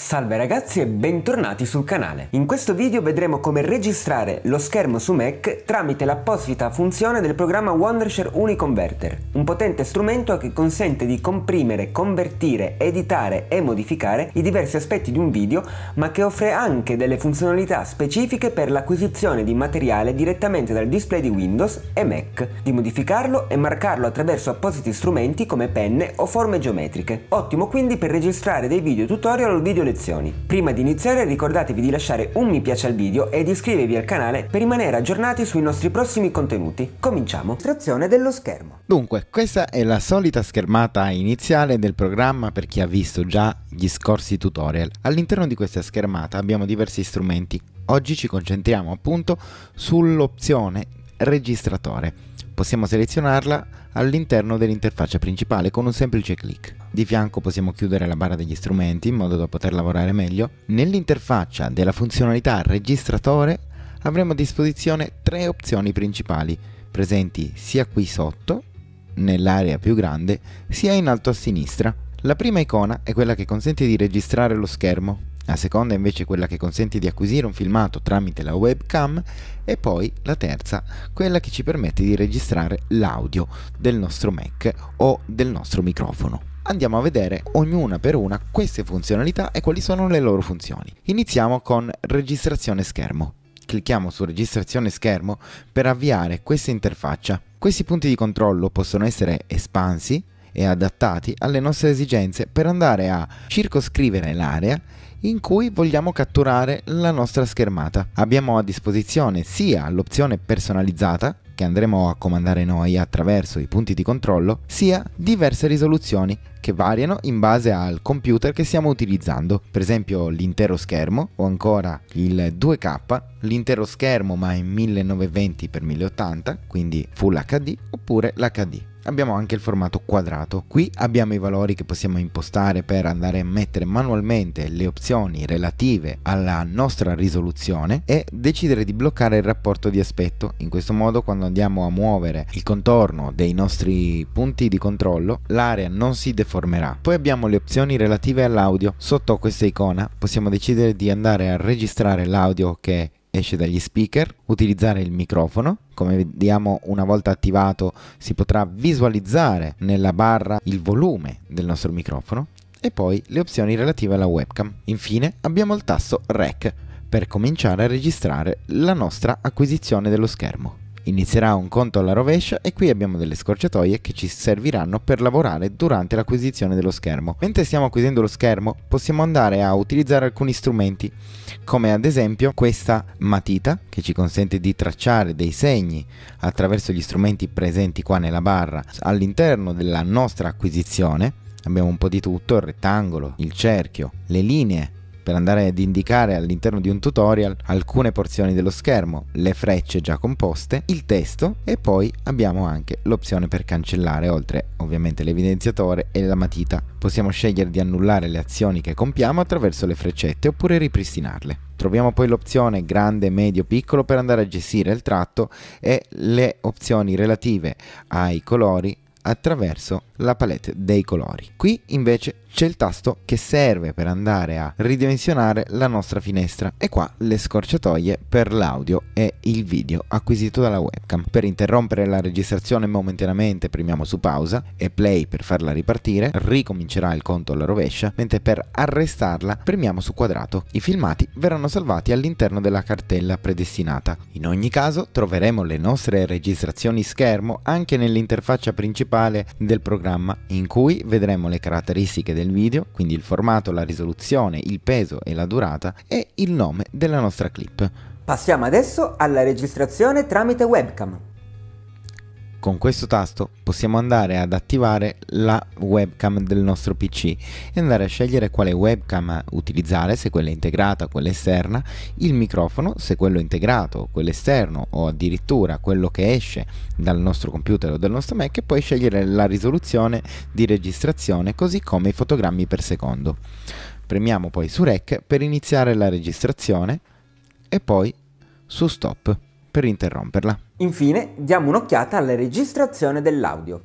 Salve ragazzi e bentornati sul canale. In questo video vedremo come registrare lo schermo su Mac tramite l'apposita funzione del programma Wondershare Uniconverter, un potente strumento che consente di comprimere, convertire, editare e modificare i diversi aspetti di un video, ma che offre anche delle funzionalità specifiche per l'acquisizione di materiale direttamente dal display di Windows e Mac, di modificarlo e marcarlo attraverso appositi strumenti come penne o forme geometriche. Ottimo quindi per registrare dei video tutorial o video collezioni. Prima di iniziare ricordatevi di lasciare un mi piace al video ed iscrivervi al canale per rimanere aggiornati sui nostri prossimi contenuti. Cominciamo. Illustrazione dello schermo. Dunque, questa è la solita schermata iniziale del programma per chi ha visto già gli scorsi tutorial. All'interno di questa schermata abbiamo diversi strumenti. Oggi ci concentriamo appunto sull'opzione registratore possiamo selezionarla all'interno dell'interfaccia principale con un semplice clic. Di fianco possiamo chiudere la barra degli strumenti in modo da poter lavorare meglio. Nell'interfaccia della funzionalità registratore avremo a disposizione tre opzioni principali, presenti sia qui sotto, nell'area più grande, sia in alto a sinistra. La prima icona è quella che consente di registrare lo schermo, la seconda invece quella che consente di acquisire un filmato tramite la webcam e poi la terza, quella che ci permette di registrare l'audio del nostro Mac o del nostro microfono. Andiamo a vedere ognuna per una queste funzionalità e quali sono le loro funzioni. Iniziamo con registrazione schermo. Clicchiamo su registrazione schermo per avviare questa interfaccia. Questi punti di controllo possono essere espansi, e adattati alle nostre esigenze per andare a circoscrivere l'area in cui vogliamo catturare la nostra schermata. Abbiamo a disposizione sia l'opzione personalizzata, che andremo a comandare noi attraverso i punti di controllo, sia diverse risoluzioni che variano in base al computer che stiamo utilizzando, per esempio l'intero schermo o ancora il 2K, l'intero schermo ma in 1920x1080, quindi Full HD oppure l'HD abbiamo anche il formato quadrato. Qui abbiamo i valori che possiamo impostare per andare a mettere manualmente le opzioni relative alla nostra risoluzione e decidere di bloccare il rapporto di aspetto. In questo modo quando andiamo a muovere il contorno dei nostri punti di controllo l'area non si deformerà. Poi abbiamo le opzioni relative all'audio. Sotto questa icona possiamo decidere di andare a registrare l'audio che esce dagli speaker, utilizzare il microfono, come vediamo una volta attivato si potrà visualizzare nella barra il volume del nostro microfono e poi le opzioni relative alla webcam. Infine abbiamo il tasto REC per cominciare a registrare la nostra acquisizione dello schermo inizierà un conto alla rovescia e qui abbiamo delle scorciatoie che ci serviranno per lavorare durante l'acquisizione dello schermo. Mentre stiamo acquisendo lo schermo possiamo andare a utilizzare alcuni strumenti come ad esempio questa matita che ci consente di tracciare dei segni attraverso gli strumenti presenti qua nella barra all'interno della nostra acquisizione. Abbiamo un po' di tutto, il rettangolo, il cerchio, le linee per andare ad indicare all'interno di un tutorial alcune porzioni dello schermo, le frecce già composte, il testo e poi abbiamo anche l'opzione per cancellare, oltre ovviamente l'evidenziatore e la matita. Possiamo scegliere di annullare le azioni che compiamo attraverso le freccette oppure ripristinarle. Troviamo poi l'opzione grande, medio, piccolo per andare a gestire il tratto e le opzioni relative ai colori, attraverso la palette dei colori. Qui invece c'è il tasto che serve per andare a ridimensionare la nostra finestra e qua le scorciatoie per l'audio e il video acquisito dalla webcam. Per interrompere la registrazione momentaneamente premiamo su pausa e play per farla ripartire, ricomincerà il conto alla rovescia, mentre per arrestarla premiamo su quadrato. I filmati verranno salvati all'interno della cartella predestinata. In ogni caso troveremo le nostre registrazioni schermo anche nell'interfaccia principale principale del programma in cui vedremo le caratteristiche del video, quindi il formato, la risoluzione, il peso e la durata e il nome della nostra clip. Passiamo adesso alla registrazione tramite webcam. Con questo tasto possiamo andare ad attivare la webcam del nostro PC e andare a scegliere quale webcam utilizzare, se quella integrata, quella esterna, il microfono, se quello integrato, quello esterno o addirittura quello che esce dal nostro computer o dal nostro Mac e poi scegliere la risoluzione di registrazione così come i fotogrammi per secondo. Premiamo poi su Rec per iniziare la registrazione e poi su Stop per interromperla. Infine diamo un'occhiata alla registrazione dell'audio.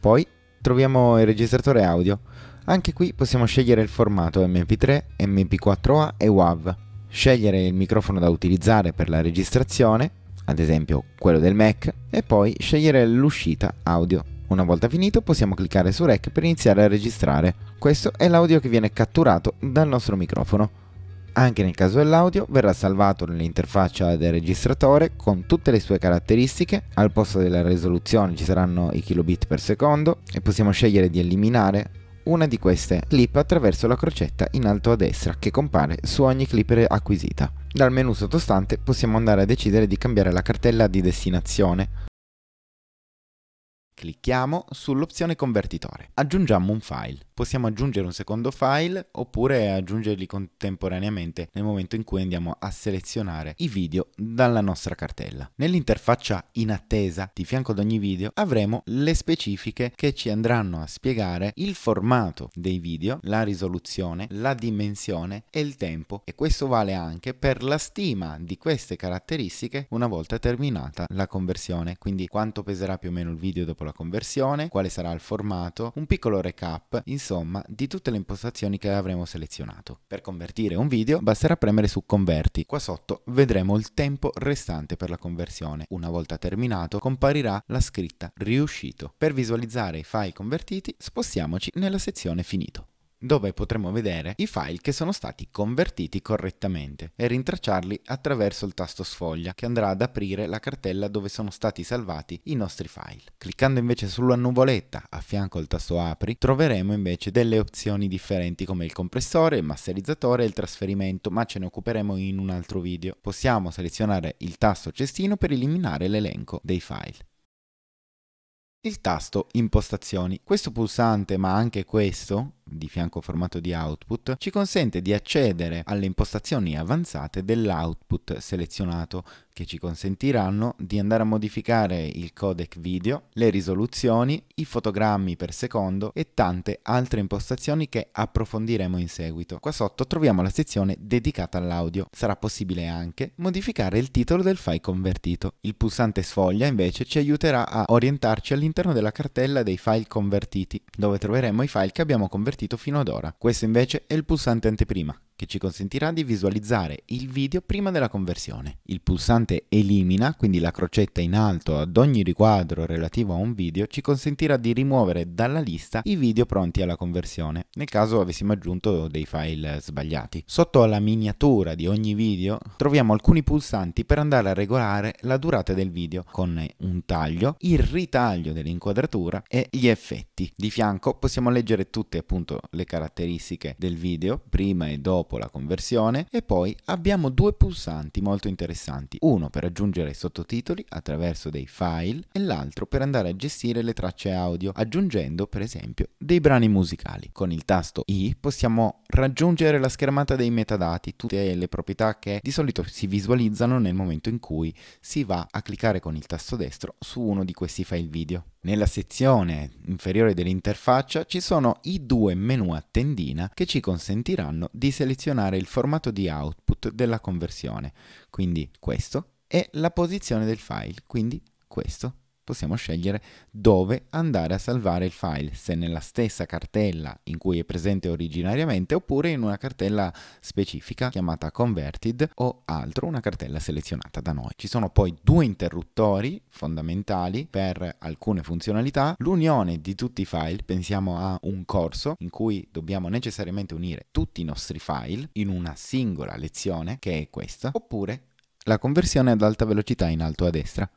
Poi troviamo il registratore audio. Anche qui possiamo scegliere il formato MP3, MP4A e WAV, scegliere il microfono da utilizzare per la registrazione, ad esempio quello del Mac, e poi scegliere l'uscita audio. Una volta finito possiamo cliccare su Rec per iniziare a registrare. Questo è l'audio che viene catturato dal nostro microfono. Anche nel caso dell'audio verrà salvato nell'interfaccia del registratore con tutte le sue caratteristiche, al posto della risoluzione ci saranno i kilobit per secondo e possiamo scegliere di eliminare una di queste clip attraverso la crocetta in alto a destra che compare su ogni clip acquisita. Dal menu sottostante possiamo andare a decidere di cambiare la cartella di destinazione Clicchiamo sull'opzione convertitore. Aggiungiamo un file. Possiamo aggiungere un secondo file oppure aggiungerli contemporaneamente nel momento in cui andiamo a selezionare i video dalla nostra cartella. Nell'interfaccia in attesa di fianco ad ogni video avremo le specifiche che ci andranno a spiegare il formato dei video, la risoluzione, la dimensione e il tempo e questo vale anche per la stima di queste caratteristiche una volta terminata la conversione, quindi quanto peserà più o meno il video dopo la la conversione, quale sarà il formato, un piccolo recap, insomma di tutte le impostazioni che avremo selezionato. Per convertire un video basterà premere su converti, qua sotto vedremo il tempo restante per la conversione, una volta terminato comparirà la scritta riuscito. Per visualizzare i file convertiti spostiamoci nella sezione finito dove potremo vedere i file che sono stati convertiti correttamente e rintracciarli attraverso il tasto sfoglia che andrà ad aprire la cartella dove sono stati salvati i nostri file. Cliccando invece sulla nuvoletta a fianco al tasto apri troveremo invece delle opzioni differenti come il compressore, il masterizzatore e il trasferimento ma ce ne occuperemo in un altro video. Possiamo selezionare il tasto cestino per eliminare l'elenco dei file il tasto impostazioni. Questo pulsante, ma anche questo, di fianco formato di output, ci consente di accedere alle impostazioni avanzate dell'output selezionato, che ci consentiranno di andare a modificare il codec video, le risoluzioni, i fotogrammi per secondo e tante altre impostazioni che approfondiremo in seguito. Qua sotto troviamo la sezione dedicata all'audio. Sarà possibile anche modificare il titolo del file convertito. Il pulsante sfoglia invece ci aiuterà a orientarci all'interno della cartella dei file convertiti, dove troveremo i file che abbiamo convertito avvertito fino ad ora. Questo invece è il pulsante anteprima, che ci consentirà di visualizzare il video prima della conversione. Il pulsante Elimina, quindi la crocetta in alto ad ogni riquadro relativo a un video, ci consentirà di rimuovere dalla lista i video pronti alla conversione, nel caso avessimo aggiunto dei file sbagliati. Sotto alla miniatura di ogni video troviamo alcuni pulsanti per andare a regolare la durata del video con un taglio, il ritaglio dell'inquadratura e gli effetti. Di fianco possiamo leggere tutte appunto le caratteristiche del video prima e dopo dopo la conversione e poi abbiamo due pulsanti molto interessanti, uno per aggiungere sottotitoli attraverso dei file e l'altro per andare a gestire le tracce audio aggiungendo per esempio dei brani musicali. Con il tasto I possiamo raggiungere la schermata dei metadati, tutte le proprietà che di solito si visualizzano nel momento in cui si va a cliccare con il tasto destro su uno di questi file video. Nella sezione inferiore dell'interfaccia ci sono i due menu a tendina che ci consentiranno di selezionare il formato di output della conversione, quindi questo, e la posizione del file, quindi questo possiamo scegliere dove andare a salvare il file, se nella stessa cartella in cui è presente originariamente oppure in una cartella specifica chiamata converted o altro, una cartella selezionata da noi. Ci sono poi due interruttori fondamentali per alcune funzionalità, l'unione di tutti i file, pensiamo a un corso in cui dobbiamo necessariamente unire tutti i nostri file in una singola lezione, che è questa, oppure la conversione ad alta velocità in alto a destra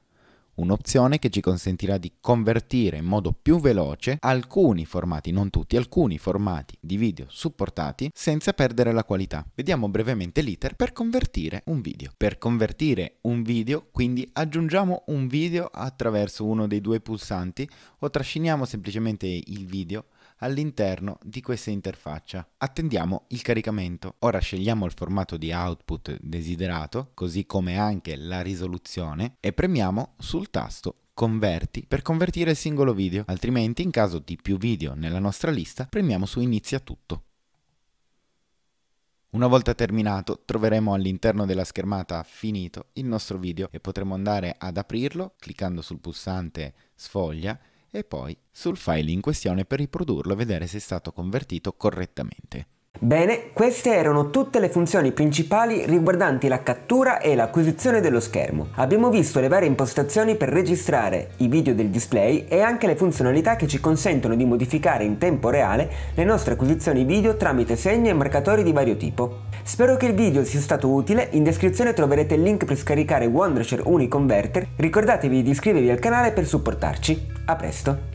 un'opzione che ci consentirà di convertire in modo più veloce alcuni formati, non tutti, alcuni formati di video supportati senza perdere la qualità. Vediamo brevemente l'iter per convertire un video. Per convertire un video, quindi aggiungiamo un video attraverso uno dei due pulsanti o trasciniamo semplicemente il video all'interno di questa interfaccia. Attendiamo il caricamento. Ora scegliamo il formato di output desiderato, così come anche la risoluzione, e premiamo sul tasto converti per convertire il singolo video, altrimenti in caso di più video nella nostra lista premiamo su inizia tutto. Una volta terminato troveremo all'interno della schermata finito il nostro video e potremo andare ad aprirlo cliccando sul pulsante sfoglia e poi sul file in questione per riprodurlo e vedere se è stato convertito correttamente. Bene, queste erano tutte le funzioni principali riguardanti la cattura e l'acquisizione dello schermo. Abbiamo visto le varie impostazioni per registrare i video del display e anche le funzionalità che ci consentono di modificare in tempo reale le nostre acquisizioni video tramite segni e marcatori di vario tipo. Spero che il video sia stato utile, in descrizione troverete il link per scaricare Wondershare Uniconverter, ricordatevi di iscrivervi al canale per supportarci. A presto!